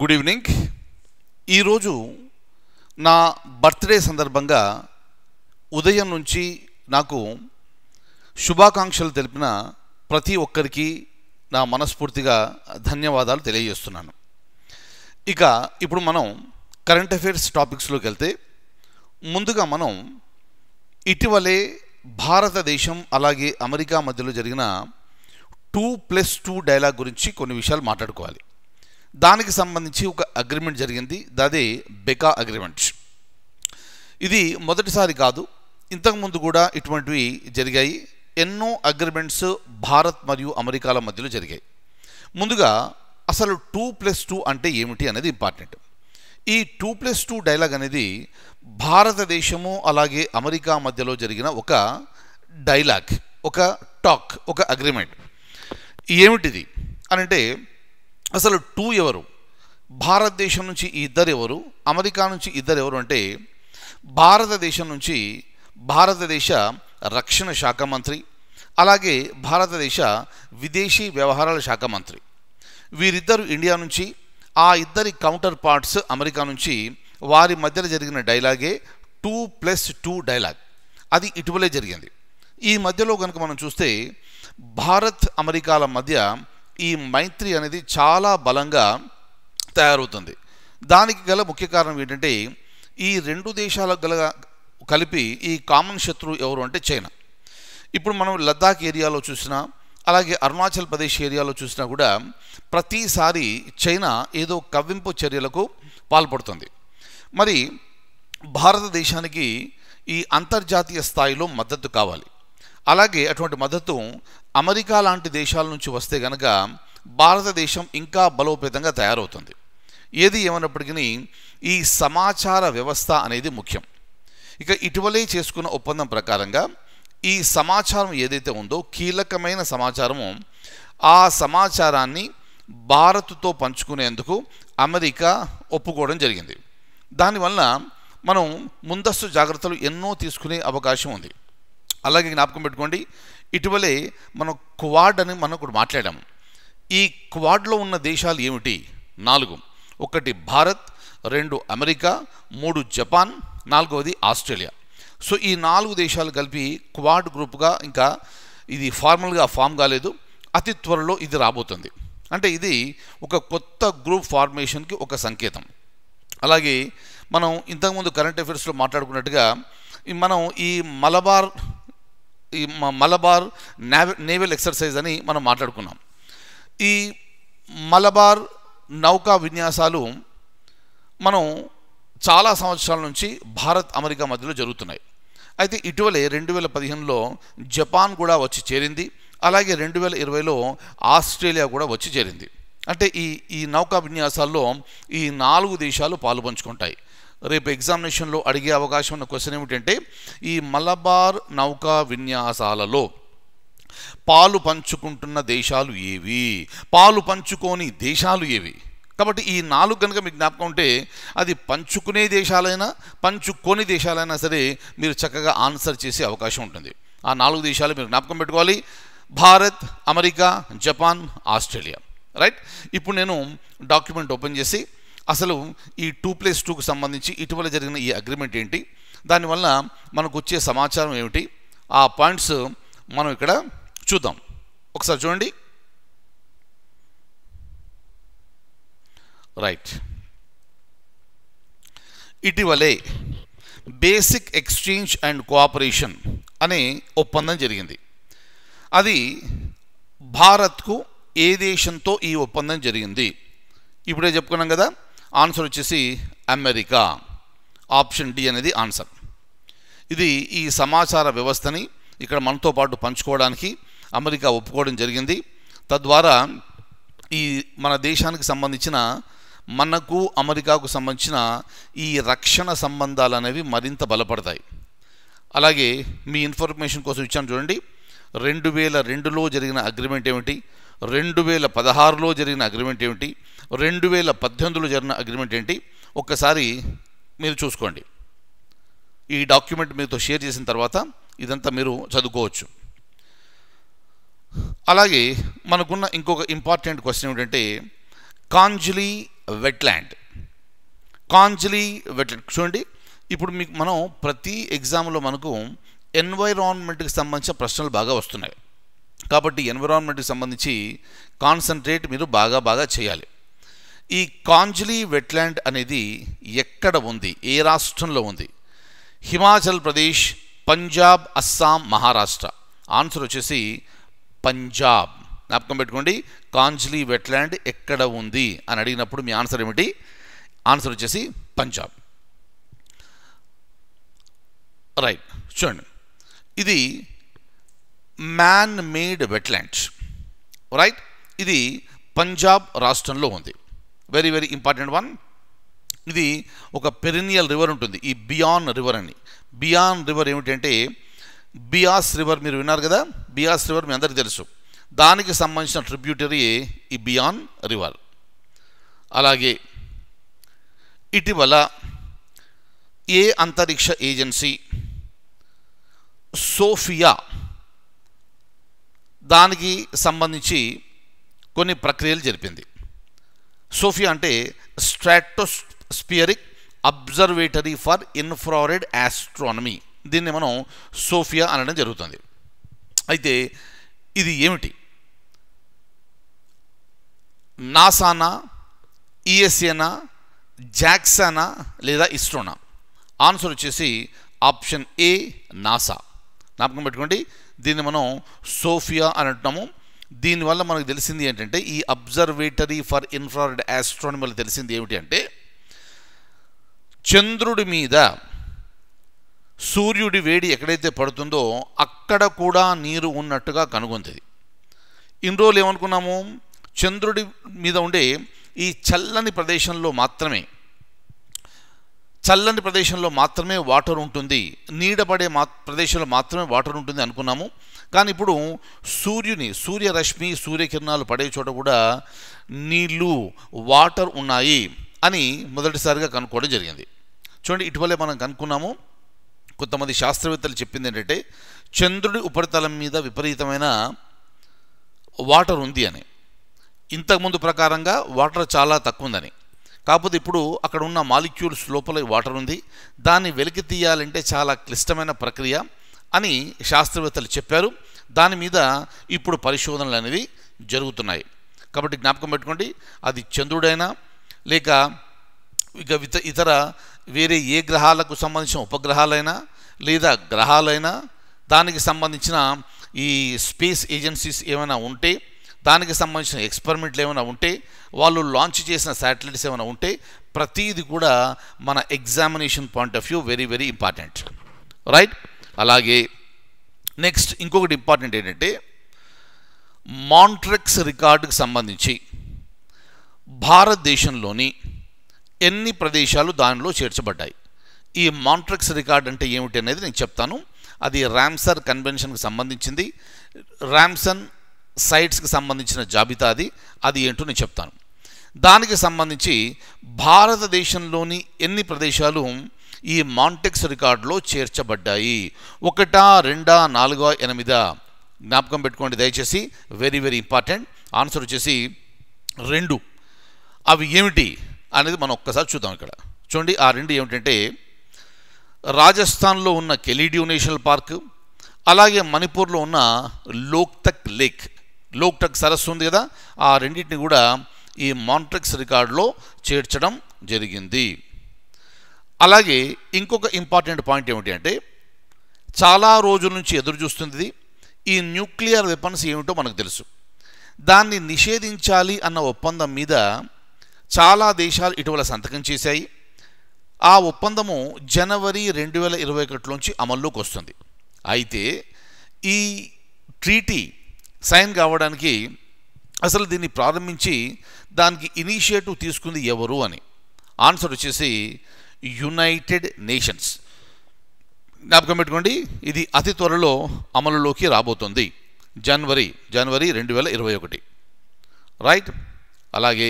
good evening ఈరోజు నా birthday సందర్భంగా ఉదయం నుంచి నాకు శుభాకాంక్షలు తెలిపిన ప్రతి ఒక్కరికి నా మనస్ఫూర్తిగా ధన్యవాదాలు తెలియజేస్తున్నాను ఇక ఇప్పుడు మనం కరెంట్ అఫైర్స్ టాపిక్స్లోకి వెళ్తే ముందుగా మనం ఇటీవలే భారతదేశం అలాగే అమెరికా మధ్యలో జరిగిన టూ ప్లస్ టూ డైలాగ్ గురించి కొన్ని విషయాలు మాట్లాడుకోవాలి దానికి సంబంధించి ఒక అగ్రిమెంట్ జరిగింది దాదే బెకా అగ్రిమెంట్ ఇది మొదటిసారి కాదు ఇంతకుముందు కూడా ఇటువంటివి జరిగాయి ఎన్నో అగ్రిమెంట్స్ భారత్ మరియు అమెరికాల మధ్యలో జరిగాయి ముందుగా అసలు టూ ప్లస్ టూ అంటే ఏమిటి అనేది ఇంపార్టెంట్ ఈ టూ ప్లస్ టూ డైలాగ్ అనేది భారతదేశము అలాగే అమెరికా మధ్యలో జరిగిన ఒక డైలాగ్ ఒక టాక్ ఒక అగ్రిమెంట్ ఏమిటిది అనంటే అసలు టూ ఎవరు భారతదేశం నుంచి ఇద్దరు ఎవరు అమెరికా నుంచి ఇద్దరు ఎవరు అంటే భారతదేశం నుంచి భారతదేశ రక్షణ శాఖ మంత్రి అలాగే భారతదేశ విదేశీ వ్యవహారాల శాఖ మంత్రి వీరిద్దరు ఇండియా నుంచి ఆ ఇద్దరి కౌంటర్ పార్ట్స్ అమెరికా నుంచి వారి మధ్యన జరిగిన డైలాగే టూ ప్లస్ టూ డైలాగ్ అది ఇటీవలే జరిగింది ఈ మధ్యలో కనుక మనం చూస్తే భారత్ అమెరికాల మధ్య ఈ మైత్రి అనేది చాలా బలంగా తయారవుతుంది దానికి గల ముఖ్య కారణం ఏంటంటే ఈ రెండు దేశాలకు గల కలిపి ఈ కామన్ శత్రువు ఎవరు అంటే చైనా ఇప్పుడు మనం లద్దాఖ్ ఏరియాలో చూసినా అలాగే అరుణాచల్ ప్రదేశ్ ఏరియాలో చూసినా కూడా ప్రతిసారి చైనా ఏదో కవ్వింపు చర్యలకు పాల్పడుతుంది మరి భారతదేశానికి ఈ అంతర్జాతీయ స్థాయిలో మద్దతు కావాలి అలాగే అటువంటి మద్దతు అమెరికా లాంటి దేశాల నుంచి వస్తే గనక భారతదేశం ఇంకా బలోపేతంగా తయారవుతుంది ఏది ఏమైనప్పటికీ ఈ సమాచార వ్యవస్థ అనేది ముఖ్యం ఇక ఇటీవలే చేసుకున్న ఒప్పందం ప్రకారంగా ఈ సమాచారం ఏదైతే ఉందో కీలకమైన సమాచారము ఆ సమాచారాన్ని భారత్తో పంచుకునేందుకు అమెరికా ఒప్పుకోవడం జరిగింది దానివల్ల మనం ముందస్తు జాగ్రత్తలు ఎన్నో తీసుకునే అవకాశం ఉంది అలాగే జ్ఞాపకం పెట్టుకోండి ఇటీవలే మనం క్వాడ్ అని మనం ఒకటి మాట్లాడాము ఈ క్వాడ్లో ఉన్న దేశాలు ఏమిటి నాలుగు ఒకటి భారత్ రెండు అమెరికా మూడు జపాన్ నాలుగవది ఆస్ట్రేలియా సో ఈ నాలుగు దేశాలు కలిపి క్వాడ్ గ్రూప్గా ఇంకా ఇది ఫార్మల్గా ఫామ్ కాలేదు అతి త్వరలో ఇది రాబోతుంది అంటే ఇది ఒక కొత్త గ్రూప్ ఫార్మేషన్కి ఒక సంకేతం అలాగే మనం ఇంతకుముందు కరెంట్ అఫైర్స్లో మాట్లాడుకున్నట్టుగా మనం ఈ మలబార్ ఈ మలబార్ నేవల్ ఎక్సర్సైజ్ అని మనం మాట్లాడుకున్నాం ఈ మలబార్ నౌకా విన్యాసాలు మనం చాలా సంవత్సరాల నుంచి భారత్ అమెరికా మధ్యలో జరుగుతున్నాయి అయితే ఇటీవలే రెండు వేల పదిహేనులో జపాన్ కూడా వచ్చి చేరింది అలాగే రెండు వేల ఇరవైలో ఆస్ట్రేలియా కూడా వచ్చి చేరింది అంటే ఈ ఈ నౌకా విన్యాసాల్లో ఈ నాలుగు దేశాలు పాలుపంచుకుంటాయి రేపు ఎగ్జామినేషన్లో అడిగే అవకాశం ఉన్న క్వశ్చన్ ఏమిటంటే ఈ మలబార్ నౌకా విన్యాసాలలో పాలు పంచుకుంటున్న దేశాలు ఏవి పాలు పంచుకోని దేశాలు ఏవి కాబట్టి ఈ నాలుగు కనుక మీకు జ్ఞాపకం ఉంటే అది పంచుకునే దేశాలైనా పంచుకోని దేశాలైనా సరే మీరు చక్కగా ఆన్సర్ చేసే అవకాశం ఉంటుంది ఆ నాలుగు దేశాలు మీరు జ్ఞాపకం పెట్టుకోవాలి Bharat America Japan Australia right ఇప్పుడు నేను డాక్యుమెంట్ ఓపెన్ చేసి అసలు ఈ టూ ప్లస్ టూకు సంబంధించి ఇటీవల జరిగిన ఈ అగ్రిమెంట్ ఏంటి దానివల్ల మనకు వచ్చే సమాచారం ఏమిటి ఆ పాయింట్స్ మనం ఇక్కడ చూద్దాం ఒకసారి చూడండి రైట్ ఇటీవలే బేసిక్ ఎక్స్చేంజ్ అండ్ కోఆపరేషన్ అనే ఒప్పందం జరిగింది అది భారత్కు ఏ దేశంతో ఈ ఒప్పందం జరిగింది ఇప్పుడే చెప్పుకున్నాం కదా ఆన్సర్ వచ్చేసి అమెరికా ఆప్షన్ డి అనేది ఆన్సర్ ఇది ఈ సమాచార వ్యవస్థని ఇక్కడ మనతో పాటు పంచుకోవడానికి అమెరికా ఒప్పుకోవడం జరిగింది తద్వారా ఈ మన దేశానికి సంబంధించిన మనకు అమెరికాకు సంబంధించిన ఈ రక్షణ సంబంధాలు అనేవి మరింత బలపడతాయి అలాగే మీ ఇన్ఫర్మేషన్ కోసం ఇచ్చాను చూడండి రెండు వేల రెండులో జరిగిన అగ్రిమెంట్ ఏమిటి రెండు వేల పదహారులో జరిగిన అగ్రిమెంట్ ఏమిటి రెండు వేల పద్దెనిమిదిలో జరిగిన అగ్రిమెంట్ ఏంటి ఒక్కసారి మీరు చూసుకోండి ఈ డాక్యుమెంట్ మీతో షేర్ చేసిన తర్వాత ఇదంతా మీరు చదువుకోవచ్చు అలాగే మనకున్న ఇంకొక ఇంపార్టెంట్ క్వశ్చన్ ఏమిటంటే కాంజిలీ వెట్ల్యాండ్ కాంజిలీ వెట్ల్యాండ్ చూడండి ఇప్పుడు మీకు మనం ప్రతి ఎగ్జామ్లో మనకు ఎన్వైరాన్మెంట్కి సంబంధించిన ప్రశ్నలు బాగా వస్తున్నాయి కాబట్టి ఎన్విరాన్మెంట్కి సంబంధించి కాన్సన్ట్రేట్ మీరు బాగా బాగా చేయాలి ఈ కాంజ్లీ వెట్ల్యాండ్ అనేది ఎక్కడ ఉంది ఏ రాష్ట్రంలో ఉంది హిమాచల్ ప్రదేశ్ పంజాబ్ అస్సాం మహారాష్ట్ర ఆన్సర్ వచ్చేసి పంజాబ్ జ్ఞాపకం పెట్టుకోండి కాంజ్లీ వెట్ల్యాండ్ ఎక్కడ ఉంది అని అడిగినప్పుడు మీ ఆన్సర్ ఏమిటి ఆన్సర్ వచ్చేసి పంజాబ్ రైట్ చూడండి ఇది మ్యాన్ మేడ్ వెట్లాండ్స్ రైట్ ఇది పంజాబ్ రాష్ట్రంలో ఉంది వెరీ వెరీ ఇంపార్టెంట్ వన్ ఇది ఒక పెరినియల్ రివర్ ఉంటుంది ఈ బియాన్ రివర్ అని బియాన్ రివర్ ఏమిటంటే బియాస్ రివర్ మీరు విన్నారు కదా బియాస్ రివర్ మీ అందరికీ తెలుసు దానికి సంబంధించిన ట్రిబ్యూటరీ ఈ బియాన్ రివర్ అలాగే ఇటీవల ఏ అంతరిక్ష ఏజెన్సీ సోఫియా దానికి సంబంధించి కొన్ని ప్రక్రియలు జరిపింది సోఫియా అంటే stratospheric observatory for infrared astronomy దీన్ని మనం సోఫియా అనడం జరుగుతుంది అయితే ఇది ఏమిటి నాసానా ఈఎస్ఏనా జాక్సానా లేదా ఇస్రోనా ఆన్సర్ వచ్చేసి ఆప్షన్ ఏ నాసా జ్ఞాపకం పెట్టుకోండి దీన్ని మనం సోఫియా అని అంటున్నాము దీనివల్ల మనకు తెలిసింది ఏంటంటే ఈ అబ్జర్వేటరీ ఫర్ ఇన్ఫ్రారెడ్ ఆస్ట్రానమీలో తెలిసింది ఏమిటి అంటే చంద్రుడి మీద సూర్యుడి వేడి ఎక్కడైతే పడుతుందో అక్కడ కూడా నీరు ఉన్నట్టుగా కనుగొంది ఇన్ని రోజులు ఏమనుకున్నాము చంద్రుడి మీద ఉండే ఈ చల్లని ప్రదేశంలో మాత్రమే చల్లని ప్రదేశంలో మాత్రమే వాటర్ ఉంటుంది నీడబడే మా ప్రదేశంలో మాత్రమే వాటర్ ఉంటుంది అనుకున్నాము కానీ ఇప్పుడు సూర్యుని సూర్యరశ్మి సూర్యకిరణాలు పడే చోట కూడా నీళ్ళు వాటర్ ఉన్నాయి అని మొదటిసారిగా కనుక్కోవడం జరిగింది చూడండి ఇటీవలే మనం కనుక్కున్నాము కొంతమంది శాస్త్రవేత్తలు చెప్పింది ఏంటంటే చంద్రుడి ఉపరితలం మీద విపరీతమైన వాటర్ ఉంది అని ఇంతకుముందు ప్రకారంగా వాటర్ చాలా తక్కువ ఉందని కాకపోతే ఇప్పుడు అక్కడ ఉన్న మాలిక్యూల్స్ లోపల వాటర్ ఉంది దాన్ని వెలికి తీయాలంటే చాలా క్లిష్టమైన ప్రక్రియ అని శాస్త్రవేత్తలు చెప్పారు దాని మీద ఇప్పుడు పరిశోధనలు అనేవి జరుగుతున్నాయి కాబట్టి జ్ఞాపకం పెట్టుకోండి అది చంద్రుడైనా లేక ఇక ఇతర వేరే ఏ గ్రహాలకు సంబంధించిన ఉపగ్రహాలైనా లేదా గ్రహాలైనా దానికి సంబంధించిన ఈ స్పేస్ ఏజెన్సీస్ ఏమైనా ఉంటే దానికి సంబంధించిన ఎక్స్పెరిమెంట్లు ఏమైనా ఉంటే వాళ్ళు లాంచ్ చేసిన శాటిలైట్స్ ఏమైనా ఉంటే ప్రతీది కూడా మన examination point of view very very important right అలాగే నెక్స్ట్ ఇంకొకటి ఇంపార్టెంట్ ఏంటంటే మాంట్రెక్స్ రికార్డుకు సంబంధించి భారతదేశంలోని ఎన్ని ప్రదేశాలు దానిలో చేర్చబడ్డాయి ఈ మాంట్రెక్స్ రికార్డ్ అంటే ఏమిటి అనేది నేను చెప్తాను అది ర్యామ్సర్ కన్వెన్షన్కి సంబంధించింది ర్యామ్సన్ సైట్స్కి సంబంధించిన జాబితా అది అది ఏంటో నేను చెప్తాను దానికి సంబంధించి భారతదేశంలోని ఎన్ని ప్రదేశాలు ఈ మాంటెక్స్ రికార్డులో చేర్చబడ్డాయి ఒకటా రెండా నాలుగా ఎనిమిదా జ్ఞాపకం పెట్టుకోండి దయచేసి వెరీ వెరీ ఇంపార్టెంట్ ఆన్సర్ వచ్చేసి రెండు అవి ఏమిటి అనేది మనం ఒక్కసారి చూద్దాం ఇక్కడ చూడండి ఆ రెండు ఏమిటంటే రాజస్థాన్లో ఉన్న కెలిడియో నేషనల్ పార్క్ అలాగే మణిపూర్లో ఉన్న లోక్తక్ లేక్ లోక్టక్ సరస్సు ఉంది కదా ఆ రెండింటిని కూడా ఈ మాంట్రిక్స్ రికార్డులో చేర్చడం జరిగింది అలాగే ఇంకొక ఇంపార్టెంట్ పాయింట్ ఏమిటి అంటే చాలా రోజుల నుంచి ఎదురు చూస్తుంది ఈ న్యూక్లియర్ వెపన్స్ ఏమిటో మనకు తెలుసు దాన్ని నిషేధించాలి అన్న ఒప్పందం మీద చాలా దేశాలు ఇటీవల సంతకం చేశాయి ఆ ఒప్పందము జనవరి రెండు వేల ఇరవై నుంచి అమల్లోకి వస్తుంది అయితే ఈ ట్రీటీ సైన్ కావడానికి అసలు దీన్ని ప్రారంభించి దానికి ఇనీషియేటివ్ తీసుకుంది ఎవరు అని ఆన్సర్ వచ్చేసి యునైటెడ్ నేషన్స్ జ్ఞాపకం పెట్టుకోండి ఇది అతి త్వరలో అమలులోకి రాబోతుంది జనవరి జనవరి రెండు వేల ఇరవై ఒకటి రైట్ అలాగే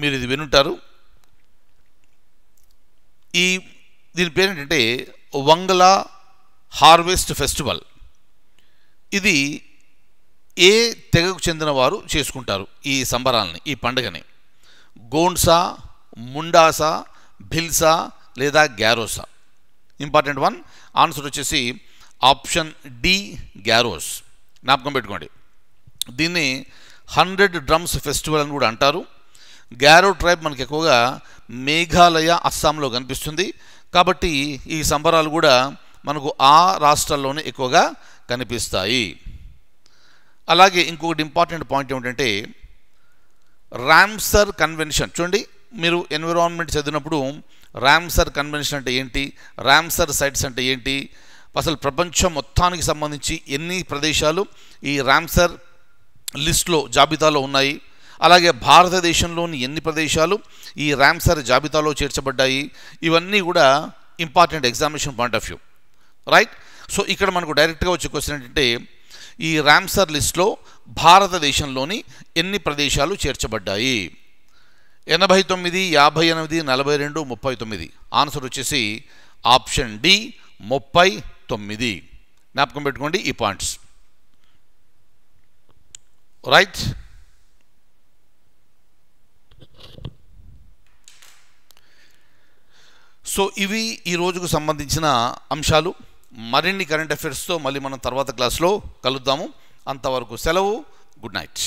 మీరు ఇది వినుంటారు ఈ దీని పేరు ఏంటంటే వంగలా హార్వెస్ట్ ఫెస్టివల్ ఇది ఏ తెగకు చెందిన వారు చేసుకుంటారు ఈ సంబరాలని ఈ పండుగని గోండ్సా ముండాసా భిల్సా లేదా గ్యారోసా ఇంపార్టెంట్ వన్ ఆన్సర్ వచ్చేసి ఆప్షన్ డి గ్యారోస్ జ్ఞాపకం పెట్టుకోండి దీన్ని హండ్రెడ్ డ్రమ్స్ ఫెస్టివల్ అని కూడా అంటారు గ్యారో ట్రైబ్ మనకి ఎక్కువగా మేఘాలయ అస్సాంలో కనిపిస్తుంది కాబట్టి ఈ సంబరాలు కూడా మనకు ఆ రాష్ట్రాల్లోనే ఎక్కువగా కనిపిస్తాయి అలాగే ఇంకొకటి ఇంపార్టెంట్ పాయింట్ ఏమిటంటే ర్యామ్సర్ కన్వెన్షన్ చూడండి మీరు ఎన్విరాన్మెంట్ చదివినప్పుడు ర్యామ్సర్ కన్వెన్షన్ అంటే ఏంటి ర్యామ్సర్ సైట్స్ అంటే ఏంటి అసలు ప్రపంచం మొత్తానికి సంబంధించి ఎన్ని ప్రదేశాలు ఈ ర్యామ్సర్ లిస్ట్లో జాబితాలో ఉన్నాయి అలాగే భారతదేశంలోని ఎన్ని ప్రదేశాలు ఈ ర్యామ్సర్ జాబితాలో చేర్చబడ్డాయి ఇవన్నీ కూడా important examination point of view right so ఇక్కడ మనకు డైరెక్ట్గా వచ్చే క్వశ్చన్ ఏంటంటే ఈ ర్యామ్సర్ లిస్ట్లో భారతదేశంలోని ఎన్ని ప్రదేశాలు చేర్చబడ్డాయి ఎనభై తొమ్మిది యాభై ఎనిమిది నలభై రెండు ముప్పై తొమ్మిది ఆన్సర్ వచ్చేసి ఆప్షన్ డి ముప్పై తొమ్మిది జ్ఞాపకం పెట్టుకోండి ఈ పాయింట్స్ రైట్ సో ఇవి ఈ రోజుకు సంబంధించిన అంశాలు మరిన్ని కరెంట్ అఫైర్స్తో మళ్ళీ మనం తర్వాత క్లాస్లో కలుద్దాము అంతవరకు సెలవు గుడ్ నైట్